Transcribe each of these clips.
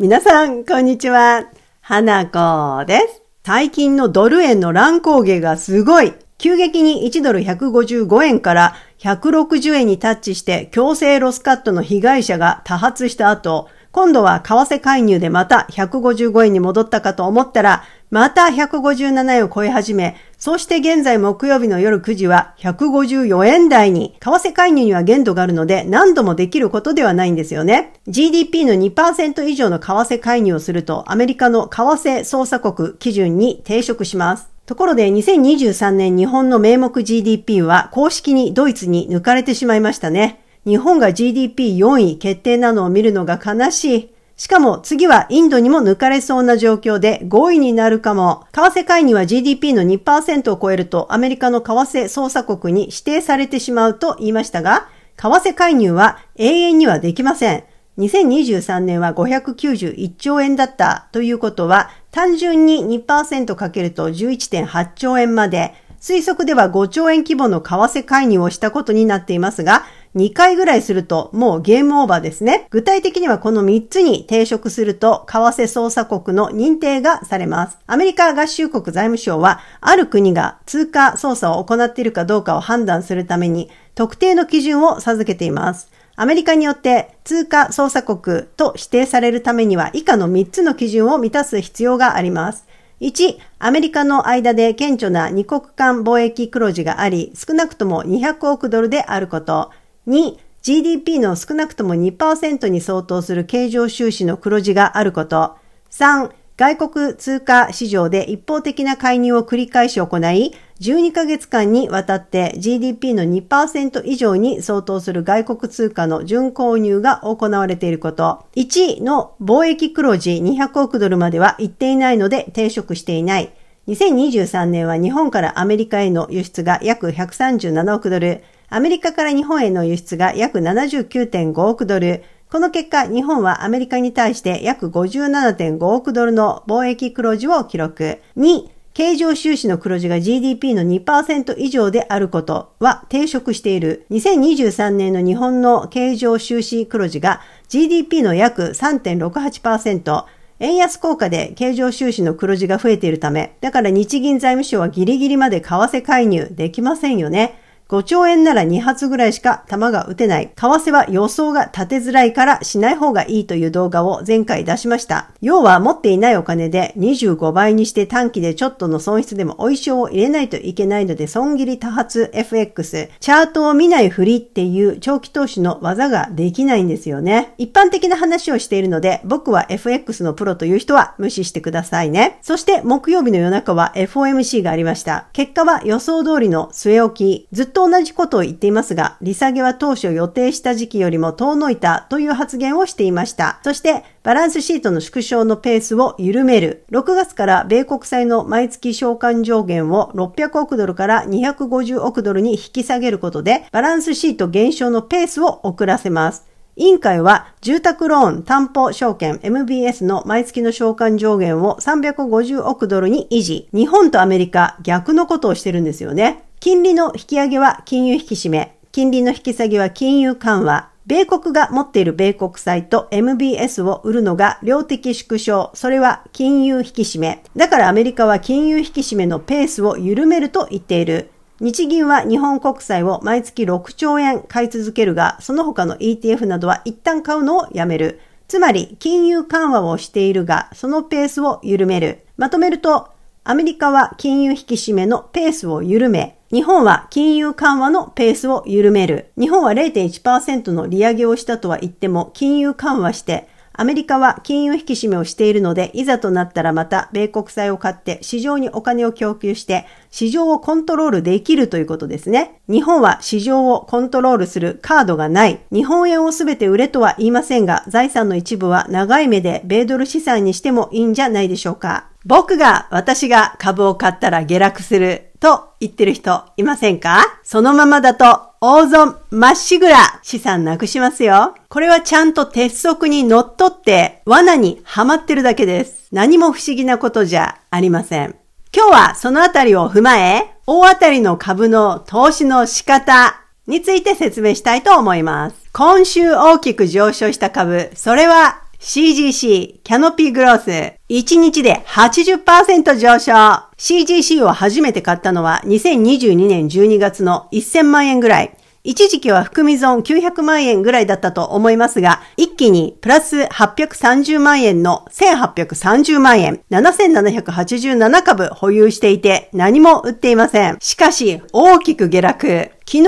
皆さん、こんにちは。花子です。最近のドル円の乱高下がすごい。急激に1ドル155円から160円にタッチして強制ロスカットの被害者が多発した後、今度は為替介入でまた155円に戻ったかと思ったら、また157円を超え始め、そうして現在木曜日の夜9時は154円台に、為替介入には限度があるので何度もできることではないんですよね。GDP の2%以上の為替介入をするとアメリカの為替操作国基準に抵触します。ところで2023年日本の名目 GDP は公式にドイツに抜かれてしまいましたね。日本が GDP4 位決定なのを見るのが悲しい。しかも次はインドにも抜かれそうな状況で5位になるかも。為替介入は GDP の2%を超えるとアメリカの為替捜査国に指定されてしまうと言いましたが、為替介入は永遠にはできません。2023年は591兆円だったということは、単純に2%かけると11.8兆円まで、推測では5兆円規模の為替介入をしたことになっていますが、2回ぐらいするともうゲームオーバーですね。具体的にはこの3つに抵触すると為替操作国の認定がされます。アメリカ合衆国財務省はある国が通貨操作を行っているかどうかを判断するために特定の基準を授けています。アメリカによって通貨操作国と指定されるためには以下の3つの基準を満たす必要があります。1、アメリカの間で顕著な二国間貿易黒字があり、少なくとも200億ドルであること。2、GDP の少なくとも2%に相当する経常収支の黒字があること。3、外国通貨市場で一方的な介入を繰り返し行い、12ヶ月間にわたって GDP の2%以上に相当する外国通貨の準購入が行われていること。1の貿易黒字200億ドルまでは行っていないので抵触していない。2023年は日本からアメリカへの輸出が約137億ドル。アメリカから日本への輸出が約79.5億ドル、この結果、日本はアメリカに対して約57.5億ドルの貿易黒字を記録。2、経常収支の黒字が GDP の2%以上であることは抵触している。2023年の日本の経常収支黒字が GDP の約3.68%、円安効果で経常収支の黒字が増えているため、だから日銀財務省はギリギリまで為替介入できませんよね。5兆円なら2発ぐらいしか弾が撃てない。為替は予想が立てづらいからしない方がいいという動画を前回出しました。要は持っていないお金で25倍にして短期でちょっとの損失でもお衣装を入れないといけないので損切り多発 FX、チャートを見ないふりっていう長期投資の技ができないんですよね。一般的な話をしているので僕は FX のプロという人は無視してくださいね。そして木曜日の夜中は FOMC がありました。結果は予想通りの据え置き、ずっと同じことを言っていますが、利下げは当初予定した時期よりも遠のいたという発言をしていました。そして、バランスシートの縮小のペースを緩める。6月から米国債の毎月償還上限を600億ドルから250億ドルに引き下げることで、バランスシート減少のペースを遅らせます。委員会は住宅ローン担保証券 MBS の毎月の償還上限を350億ドルに維持。日本とアメリカ逆のことをしてるんですよね。金利の引き上げは金融引き締め、金利の引き下げは金融緩和、米国が持っている米国債と MBS を売るのが量的縮小。それは金融引き締め。だからアメリカは金融引き締めのペースを緩めると言っている。日銀は日本国債を毎月6兆円買い続けるが、その他の ETF などは一旦買うのをやめる。つまり、金融緩和をしているが、そのペースを緩める。まとめると、アメリカは金融引き締めのペースを緩め、日本は金融緩和のペースを緩める。日本は0.1%の利上げをしたとは言っても、金融緩和して、アメリカは金融引き締めをしているので、いざとなったらまた米国債を買って市場にお金を供給して、市場をコントロールできるということですね。日本は市場をコントロールするカードがない。日本円をすべて売れとは言いませんが、財産の一部は長い目で米ドル資産にしてもいいんじゃないでしょうか。僕が、私が株を買ったら下落すると言ってる人いませんかそのままだと大損まっしぐら資産なくしますよ。これはちゃんと鉄則に則っって罠にはまってるだけです。何も不思議なことじゃありません。今日はそのあたりを踏まえ、大当たりの株の投資の仕方について説明したいと思います。今週大きく上昇した株、それは CGC、キャノピーグロース、1日で80%上昇。CGC を初めて買ったのは2022年12月の1000万円ぐらい。一時期は含み損900万円ぐらいだったと思いますが、一気にプラス830万円の1830万円、7787株保有していて何も売っていません。しかし、大きく下落。昨日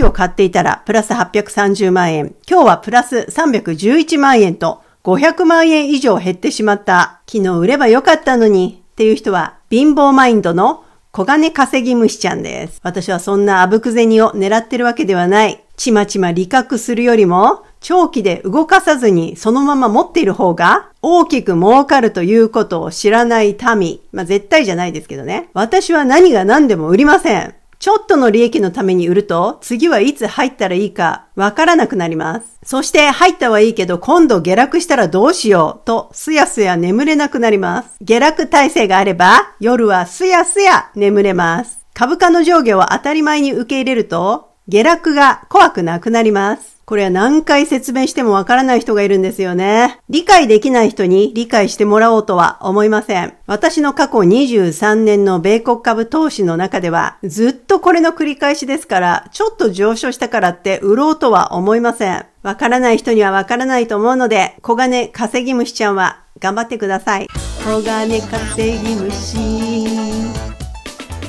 CGC を買っていたらプラス830万円、今日はプラス311万円と、500万円以上減ってしまった。昨日売ればよかったのにっていう人は貧乏マインドの小金稼ぎ虫ちゃんです。私はそんなあぶく銭を狙ってるわけではない。ちまちま利確するよりも、長期で動かさずにそのまま持っている方が大きく儲かるということを知らない民。まあ、絶対じゃないですけどね。私は何が何でも売りません。ちょっとの利益のために売ると、次はいつ入ったらいいかわからなくなります。そして入ったはいいけど、今度下落したらどうしようと、すやすや眠れなくなります。下落体制があれば、夜はすやすや眠れます。株価の上下を当たり前に受け入れると、下落が怖くなくなります。これは何回説明してもわからない人がいるんですよね。理解できない人に理解してもらおうとは思いません。私の過去23年の米国株投資の中では、ずっとこれの繰り返しですから、ちょっと上昇したからって売ろうとは思いません。わからない人にはわからないと思うので、小金稼ぎ虫ちゃんは頑張ってください。小金稼ぎ虫。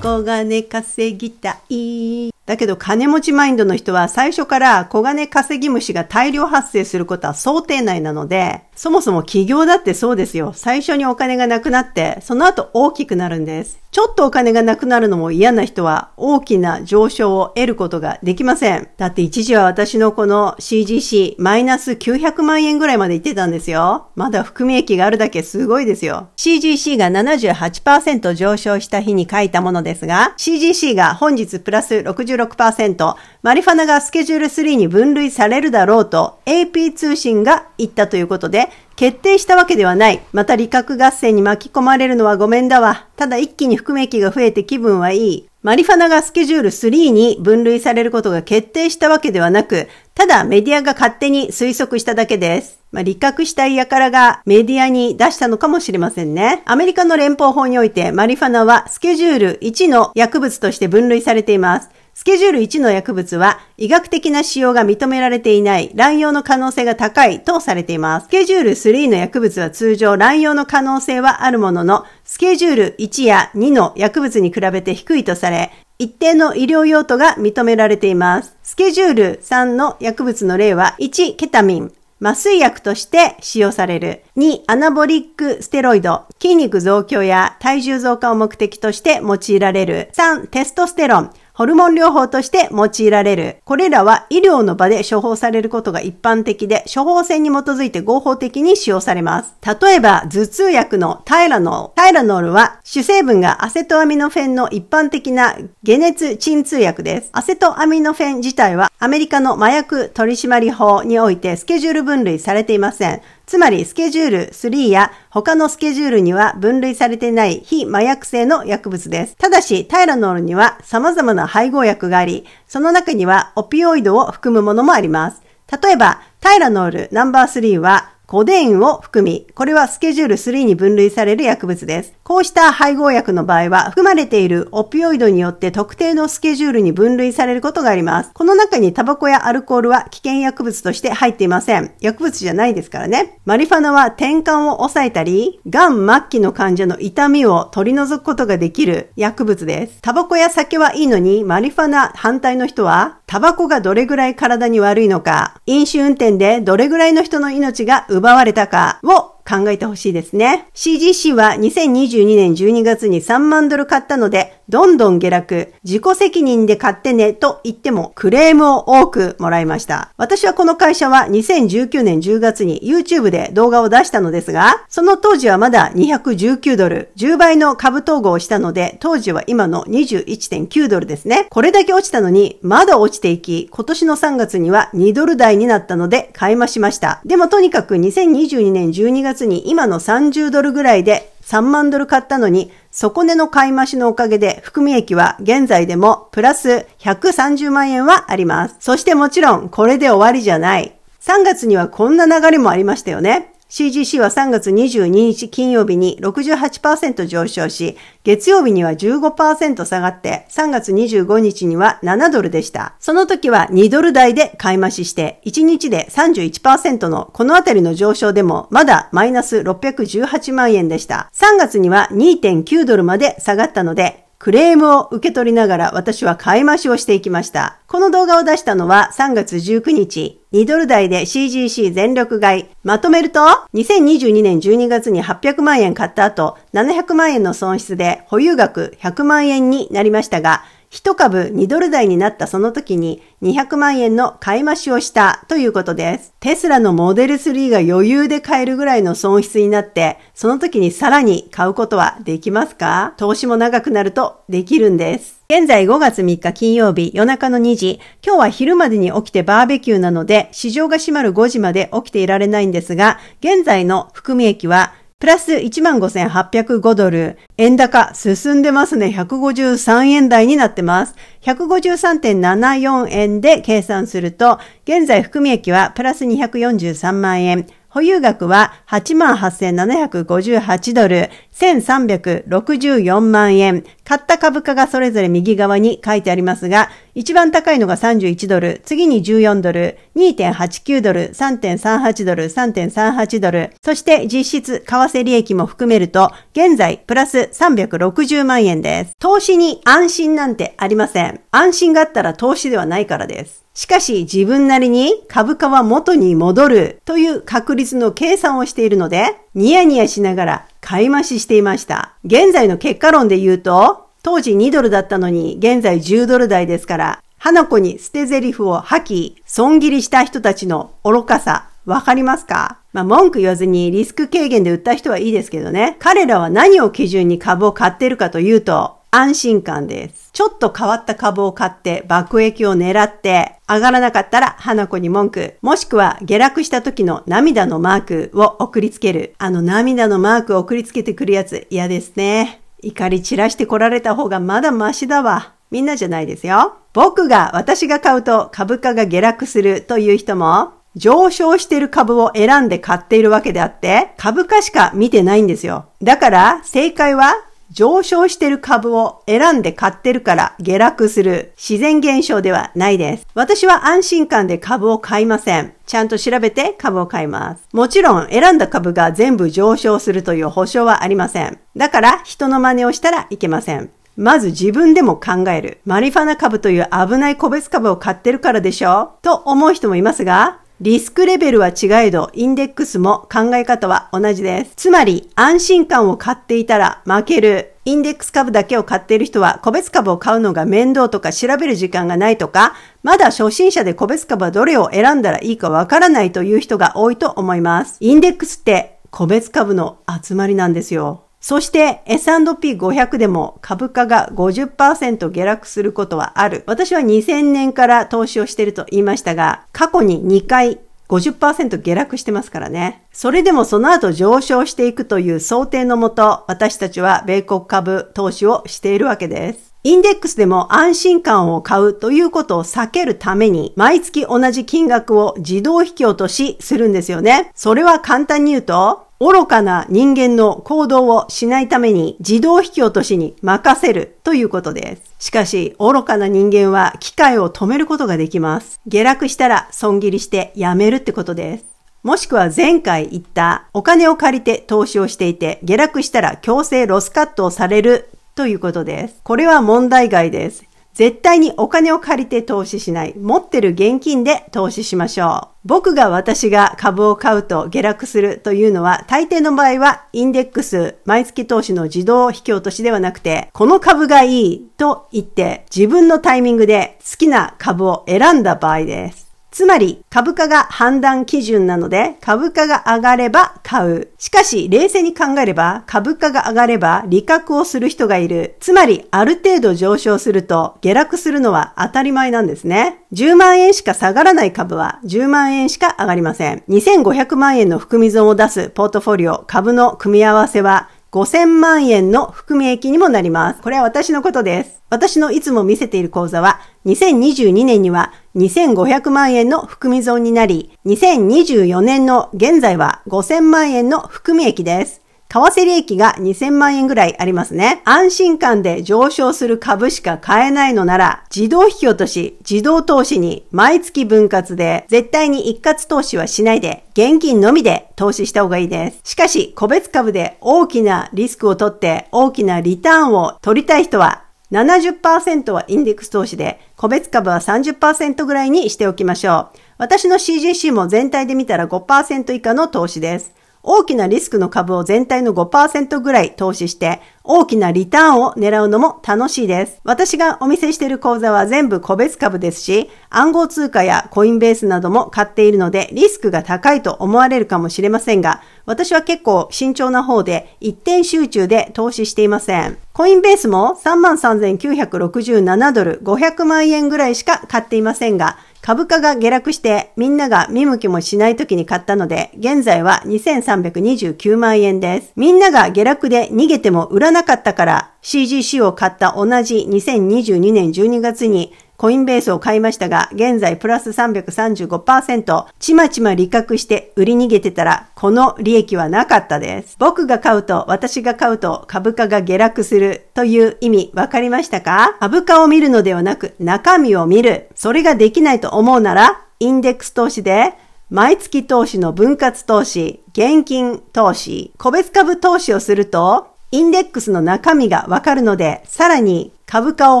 小金稼ぎたい。だけど金持ちマインドの人は最初から小金稼ぎ虫が大量発生することは想定内なので、そもそも企業だってそうですよ。最初にお金がなくなって、その後大きくなるんです。ちょっとお金がなくなるのも嫌な人は大きな上昇を得ることができません。だって一時は私のこの CGC マイナス900万円ぐらいまで行ってたんですよ。まだ含み益があるだけすごいですよ。CGC が78%上昇した日に書いたものですが、CGC が本日プラス66 86%、マリファナがスケジュール3に分類されるだろうと AP 通信が言ったということで、決定したわけではない。また理覚合戦に巻き込まれるのはごめんだわ。ただ一気に含め益が増えて気分はいい。マリファナがスケジュール3に分類されることが決定したわけではなく、ただメディアが勝手に推測しただけです。まあ、理覚したい輩がメディアに出したのかもしれませんね。アメリカの連邦法においてマリファナはスケジュール1の薬物として分類されています。スケジュール1の薬物は医学的な使用が認められていない乱用の可能性が高いとされています。スケジュール3の薬物は通常乱用の可能性はあるものの、スケジュール1や2の薬物に比べて低いとされ、一定の医療用途が認められています。スケジュール3の薬物の例は1、ケタミン。麻酔薬として使用される。2、アナボリックステロイド。筋肉増強や体重増加を目的として用いられる。3、テストステロン。ホルモン療法として用いられる。これらは医療の場で処方されることが一般的で、処方箋に基づいて合法的に使用されます。例えば、頭痛薬のタイラノール。タイラノールは主成分がアセトアミノフェンの一般的な解熱鎮痛薬です。アセトアミノフェン自体はアメリカの麻薬取締法においてスケジュール分類されていません。つまりスケジュール3や他のスケジュールには分類されてない非麻薬性の薬物です。ただし、タイラノールには様々な配合薬があり、その中にはオピオイドを含むものもあります。例えば、タイラノールナンバー3はコデインを含み、これはスケジュール3に分類される薬物です。こうした配合薬の場合は、含まれているオピオイドによって特定のスケジュールに分類されることがあります。この中にタバコやアルコールは危険薬物として入っていません。薬物じゃないですからね。マリファナは転換を抑えたり、がん末期の患者の痛みを取り除くことができる薬物です。タバコや酒はいいのに、マリファナ反対の人はタバコがどれぐらい体に悪いのか、飲酒運転でどれぐらいの人の命が奪われたかを考えてほしいですね。CGC は2022年12月に3万ドル買ったので、どんどん下落、自己責任で買ってねと言ってもクレームを多くもらいました。私はこの会社は2019年10月に YouTube で動画を出したのですが、その当時はまだ219ドル、10倍の株統合をしたので、当時は今の21.9ドルですね。これだけ落ちたのに、まだ落ちていき、今年の3月には2ドル台になったので買い増しました。でもとにかく2022年12月に今の30ドルぐらいで3万ドル買ったのに、底値の買い増しのおかげで含み益は現在でもプラス130万円はあります。そしてもちろんこれで終わりじゃない。3月にはこんな流れもありましたよね。CGC は3月22日金曜日に68%上昇し、月曜日には15%下がって、3月25日には7ドルでした。その時は2ドル台で買い増しして、1日で31%のこのあたりの上昇でも、まだマイナス618万円でした。3月には2.9ドルまで下がったので、クレームを受け取りながら私は買い増しをしていきました。この動画を出したのは3月19日、2ドル台で CGC 全力買い。まとめると、2022年12月に800万円買った後、700万円の損失で保有額100万円になりましたが、一株2ドル台になったその時に200万円の買い増しをしたということです。テスラのモデル3が余裕で買えるぐらいの損失になって、その時にさらに買うことはできますか投資も長くなるとできるんです。現在5月3日金曜日夜中の2時、今日は昼までに起きてバーベキューなので、市場が閉まる5時まで起きていられないんですが、現在の含み益はプラス15,805ドル。円高進んでますね。153円台になってます。153.74円で計算すると、現在含み益はプラス243万円。保有額は88,758ドル、1,364万円。買った株価がそれぞれ右側に書いてありますが、一番高いのが31ドル、次に14ドル、2.89ドル、3.38ドル、3.38ドル、そして実質為替利益も含めると、現在プラス360万円です。投資に安心なんてありません。安心があったら投資ではないからです。しかし自分なりに株価は元に戻るという確率の計算をしているので、ニヤニヤしながら買い増ししていました。現在の結果論で言うと、当時2ドルだったのに現在10ドル台ですから、花子に捨て台詞を吐き、損切りした人たちの愚かさ、わかりますかまあ、文句言わずにリスク軽減で売った人はいいですけどね。彼らは何を基準に株を買っているかというと、安心感です。ちょっと変わった株を買って爆益を狙って、上がらなかったら花子に文句、もしくは下落した時の涙のマークを送りつける。あの涙のマークを送りつけてくるやつ嫌ですね。怒り散らしてこられた方がまだマシだわ。みんなじゃないですよ。僕が、私が買うと株価が下落するという人も、上昇している株を選んで買っているわけであって、株価しか見てないんですよ。だから、正解は上昇してる株を選んで買ってるから下落する自然現象ではないです。私は安心感で株を買いません。ちゃんと調べて株を買います。もちろん選んだ株が全部上昇するという保証はありません。だから人の真似をしたらいけません。まず自分でも考える。マリファナ株という危ない個別株を買ってるからでしょと思う人もいますが、リスクレベルは違えど、インデックスも考え方は同じです。つまり、安心感を買っていたら負ける。インデックス株だけを買っている人は、個別株を買うのが面倒とか調べる時間がないとか、まだ初心者で個別株はどれを選んだらいいかわからないという人が多いと思います。インデックスって個別株の集まりなんですよ。そして S&P500 でも株価が50%下落することはある。私は2000年から投資をしていると言いましたが、過去に2回50%下落してますからね。それでもその後上昇していくという想定のもと、私たちは米国株投資をしているわけです。インデックスでも安心感を買うということを避けるために、毎月同じ金額を自動引き落としするんですよね。それは簡単に言うと、愚かな人間の行動をしないために自動引き落としに任せるということです。しかし、愚かな人間は機械を止めることができます。下落したら損切りしてやめるってことです。もしくは前回言ったお金を借りて投資をしていて下落したら強制ロスカットをされるということです。これは問題外です。絶対にお金を借りて投資しない。持ってる現金で投資しましょう。僕が私が株を買うと下落するというのは、大抵の場合はインデックス、毎月投資の自動引き落としではなくて、この株がいいと言って自分のタイミングで好きな株を選んだ場合です。つまり株価が判断基準なので株価が上がれば買う。しかし冷静に考えれば株価が上がれば利確をする人がいる。つまりある程度上昇すると下落するのは当たり前なんですね。10万円しか下がらない株は10万円しか上がりません。2500万円の含み損を出すポートフォリオ株の組み合わせは5000万円の含み益にもなります。これは私のことです。私のいつも見せている講座は2022年には2500万円の含み損になり、2024年の現在は5000万円の含み益です。為替利益が2000万円ぐらいありますね。安心感で上昇する株しか買えないのなら、自動引き落とし、自動投資に毎月分割で、絶対に一括投資はしないで、現金のみで投資した方がいいです。しかし、個別株で大きなリスクを取って、大きなリターンを取りたい人は、70%はインデックス投資で、個別株は30%ぐらいにしておきましょう。私の c g c も全体で見たら5%以下の投資です。大きなリスクの株を全体の5%ぐらい投資して、大きなリターンを狙うのも楽しいです。私がお見せしている講座は全部個別株ですし、暗号通貨やコインベースなども買っているので、リスクが高いと思われるかもしれませんが、私は結構慎重な方で、一点集中で投資していません。コインベースも33,967ドル500万円ぐらいしか買っていませんが、株価が下落してみんなが見向きもしない時に買ったので、現在は2329万円です。みんなが下落で逃げても売らなかったから CGC を買った同じ2022年12月にコインベースを買いましたが、現在プラス335%、ちまちま利確して売り逃げてたら、この利益はなかったです。僕が買うと、私が買うと株価が下落するという意味、わかりましたか株価を見るのではなく、中身を見る。それができないと思うなら、インデックス投資で、毎月投資の分割投資、現金投資、個別株投資をすると、インデックスの中身がわかるので、さらに株価を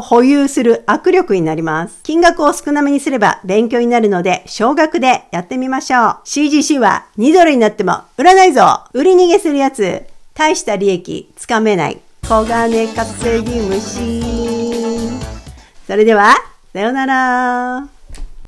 保有する握力になります。金額を少なめにすれば勉強になるので、少額でやってみましょう。CGC は2ドルになっても売らないぞ売り逃げするやつ、大した利益つかめない。小金稼ぎ虫。それでは、さようなら。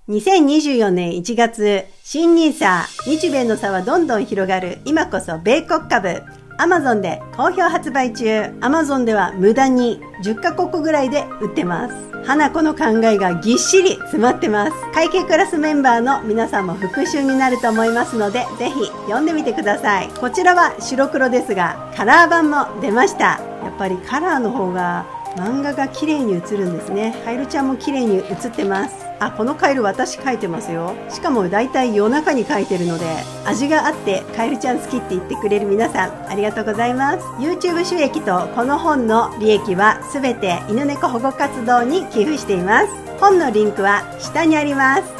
2024年1月、新ニーサ日米の差はどんどん広がる、今こそ米国株。アマゾンで好評発売中アマゾンでは無駄に10カ国ぐらいで売ってます花子の考えがぎっしり詰まってます会計クラスメンバーの皆さんも復習になると思いますのでぜひ読んでみてくださいこちらは白黒ですがカラー版も出ましたやっぱりカラーの方が漫画が綺麗に写るんですね。カエルちゃんも綺麗に写ってます。あこのカエル私描いてますよしかもだいたい夜中に描いてるので味があってカエルちゃん好きって言ってくれる皆さんありがとうございます YouTube 収益とこの本の利益は全て犬猫保護活動に寄付しています本のリンクは下にあります